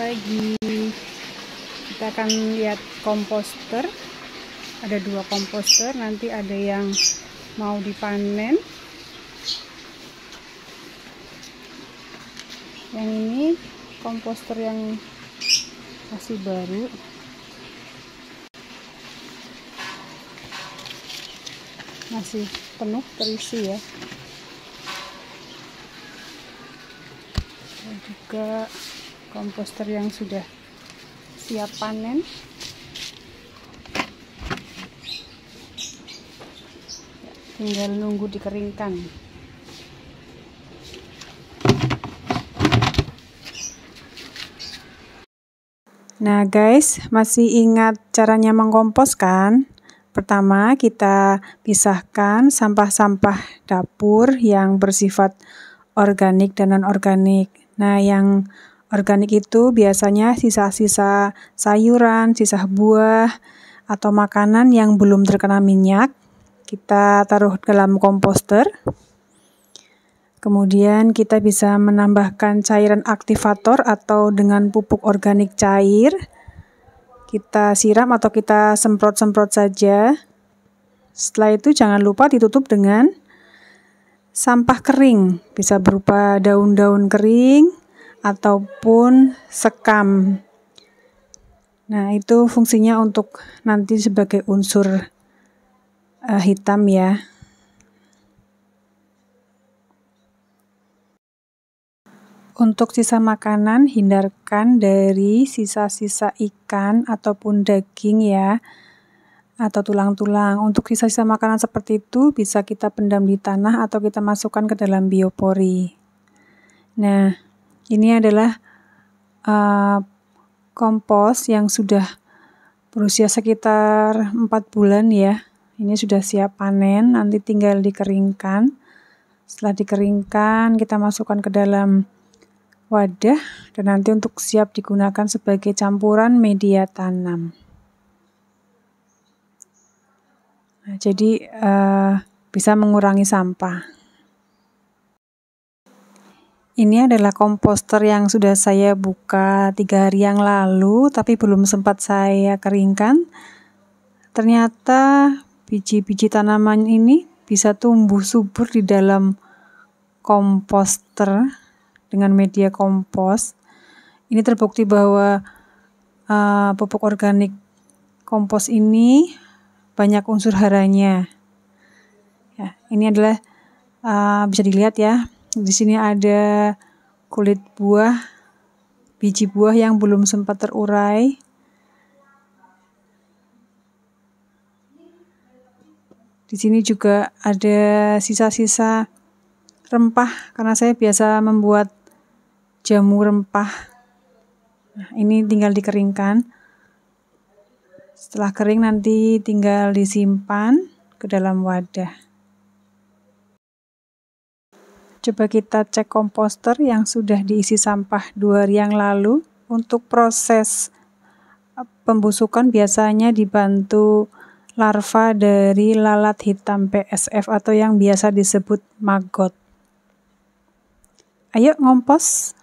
pagi kita akan lihat komposter ada dua komposter nanti ada yang mau dipanen yang ini komposter yang masih baru masih penuh terisi ya dan juga komposter yang sudah siap panen tinggal nunggu dikeringkan Nah guys, masih ingat caranya mengkompos kan? Pertama, kita pisahkan sampah-sampah dapur yang bersifat organik dan non-organik. Nah, yang Organik itu biasanya sisa-sisa sayuran, sisa buah, atau makanan yang belum terkena minyak. Kita taruh dalam komposter. Kemudian kita bisa menambahkan cairan aktivator atau dengan pupuk organik cair. Kita siram atau kita semprot-semprot saja. Setelah itu jangan lupa ditutup dengan sampah kering. Bisa berupa daun-daun kering, ataupun sekam. Nah, itu fungsinya untuk nanti sebagai unsur uh, hitam ya. Untuk sisa makanan, hindarkan dari sisa-sisa ikan ataupun daging ya, atau tulang-tulang. Untuk sisa-sisa makanan seperti itu bisa kita pendam di tanah atau kita masukkan ke dalam biopori. Nah, ini adalah uh, kompos yang sudah berusia sekitar 4 bulan ya. Ini sudah siap panen, nanti tinggal dikeringkan. Setelah dikeringkan, kita masukkan ke dalam wadah dan nanti untuk siap digunakan sebagai campuran media tanam. Nah, jadi uh, bisa mengurangi sampah. Ini adalah komposter yang sudah saya buka tiga hari yang lalu, tapi belum sempat saya keringkan. Ternyata biji-biji tanaman ini bisa tumbuh subur di dalam komposter dengan media kompos. Ini terbukti bahwa uh, pupuk organik kompos ini banyak unsur haranya. Ya, ini adalah uh, bisa dilihat ya di sini ada kulit buah, biji buah yang belum sempat terurai. Di sini juga ada sisa-sisa rempah karena saya biasa membuat jamu rempah. Nah, ini tinggal dikeringkan. Setelah kering nanti tinggal disimpan ke dalam wadah. Coba kita cek komposter yang sudah diisi sampah dua hari yang lalu. Untuk proses eh, pembusukan biasanya dibantu larva dari lalat hitam PSF atau yang biasa disebut maggot. Ayo ngompos!